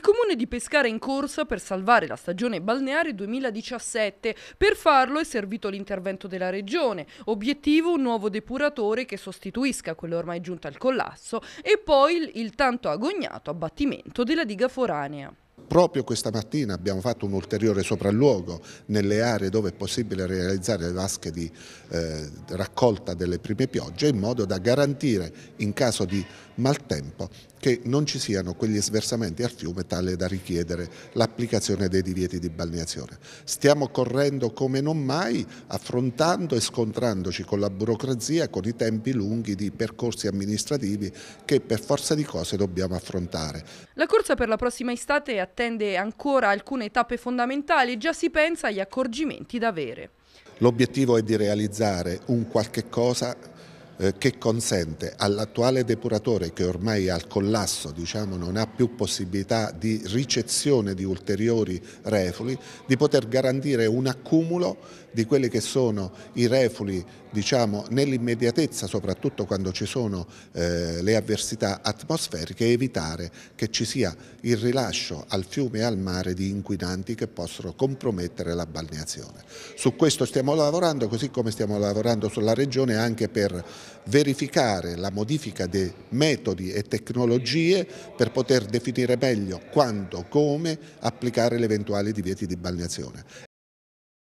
il comune di Pescara è in corsa per salvare la stagione balneare 2017. Per farlo è servito l'intervento della regione, obiettivo un nuovo depuratore che sostituisca quello ormai giunto al collasso e poi il, il tanto agognato abbattimento della diga foranea. Proprio questa mattina abbiamo fatto un ulteriore sopralluogo nelle aree dove è possibile realizzare le vasche di eh, raccolta delle prime piogge in modo da garantire in caso di maltempo che non ci siano quegli sversamenti al fiume tale da richiedere l'applicazione dei divieti di balneazione. Stiamo correndo come non mai affrontando e scontrandoci con la burocrazia, con i tempi lunghi di percorsi amministrativi che per forza di cose dobbiamo affrontare. La corsa per la prossima estate è attesa attende ancora alcune tappe fondamentali, già si pensa agli accorgimenti da avere. L'obiettivo è di realizzare un qualche cosa eh, che consente all'attuale depuratore che ormai al collasso diciamo, non ha più possibilità di ricezione di ulteriori refuli di poter garantire un accumulo di quelli che sono i refuli diciamo, nell'immediatezza soprattutto quando ci sono eh, le avversità atmosferiche e evitare che ci sia il rilascio al fiume e al mare di inquinanti che possono compromettere la balneazione. Su questo stiamo lavorando così come stiamo lavorando sulla Regione anche per verificare la modifica di metodi e tecnologie per poter definire meglio quando, come applicare le eventuali divieti di balneazione.